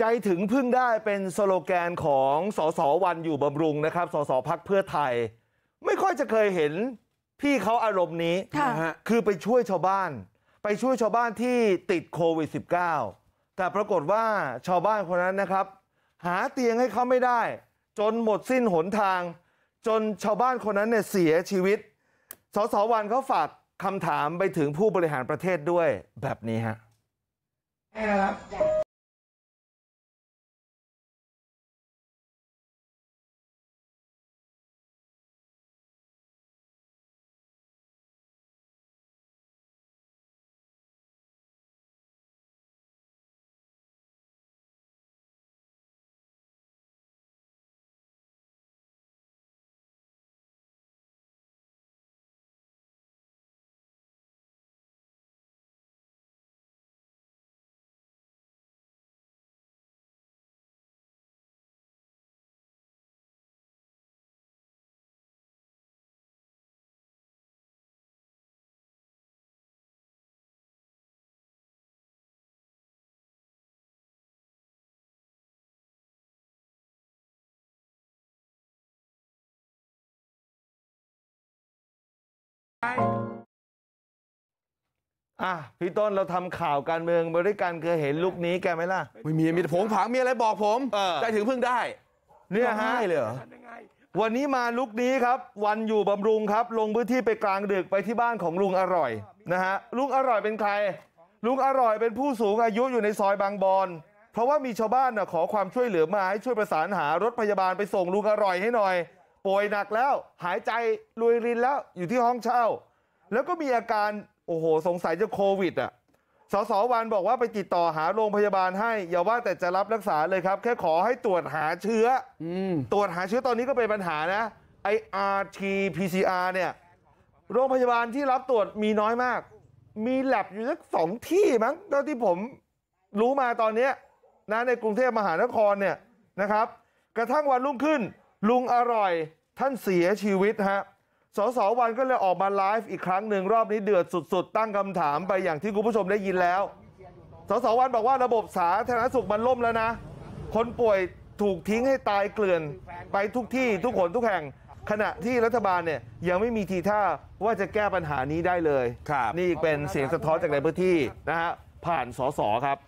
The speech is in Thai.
ใจถึงพึ่งได้เป็นสโลแกนของ สสวันอยู่บำรุงนะครับสสพักเพื่อไทย ไม่ค่อยจะเคยเห็น พี่เขาอารมณ์นี้ คือไปช่วยชาวบ้านไปช่วยชาวบ้านที่ติดโควิด1 9 แต่ปรากฏว่าชาวบ้านคนนั้นนะครับ หาเตียงให้เขาไม่ได้ จนหมดสิ้นหนทาง จนชาวบ้านคนนั้นเนี่ยเสียชีวิต สสวันเขาฝากคำถามไปถึงผู้บริหารประเทศด้วยแบบนี้ฮะนะครับอ่ะพี่ต้นเราทำข่าวการเมืองบรด้วยกันเคยเห็นลุคนี้แกไหมล่ะไม่มีมีผงผางมีอะไรบอกผม ได้ใจถึงเพิ่งได้ เนี่ยฮะเลยเหรอ วันนี้มาลุกนี้ครับ วันอยู่บำรุงครับ ลงพื้นที่ไปกลางดึกไปที่บ้านของลุงอร่อยนะฮะลุงอร่อยเป็นใครลุงอร่อยเป็นผู้สูงอายุอยู่ในซอยบางบอนเพราะว่ามีชาวบ้านนะขอความช่วยเหลือมาให้ช่วยประสานหารถพยาบาลไปส่งลุงอร่อยให้หน่อยป่วยหนักแล้วหายใจรวยรินแล้วอยู่ที่ห้องเช่า แล้วก็มีอาการโอ้โหสงสัยจะโควิดอ่ะสสวันบอกว่าไปติดต่อหา โรงพยาบาลให้อย่าว่าแต่จะรับรักษาเลยครับ แค่ขอให้ตรวจหาเชื้อตรวจหาเชื้อตอนนี้ก็เป็นปัญหานะไอ rt pcr เนี่ยโรงพยาบาลที่รับตรวจมีน้อยมาก มีแลบอยู่สักสองที่มั้งเท่าที่ผมรู้มาตอนนี้นะในกรุงเทพมหานครเนี่ยนะครับ กระทั่งวันรุ่งขึ้นลุงอร่อยท่านเสียชีวิตฮะ สสวันก็เลยออกมาไลฟ์อีกครั้งหนึ่งรอบนี้เดือดสุดๆ ตั้งคำถามไปอย่างที่คุณผู้ชมได้ยินแล้ว สสวันบอกว่าระบบสาธารณสุขมันล่มแล้วนะ คนป่วยถูกทิ้งให้ตายเกลื่อนไปทุกที่ทุกคนทุกแห่งขณะที่รัฐบาลเนี่ยยังไม่มีทีท่าว่าจะแก้ปัญหานี้ได้เลย นี่เป็นเสียงสะท้อนจากในพื้นที่นะฮะผ่านสสครับ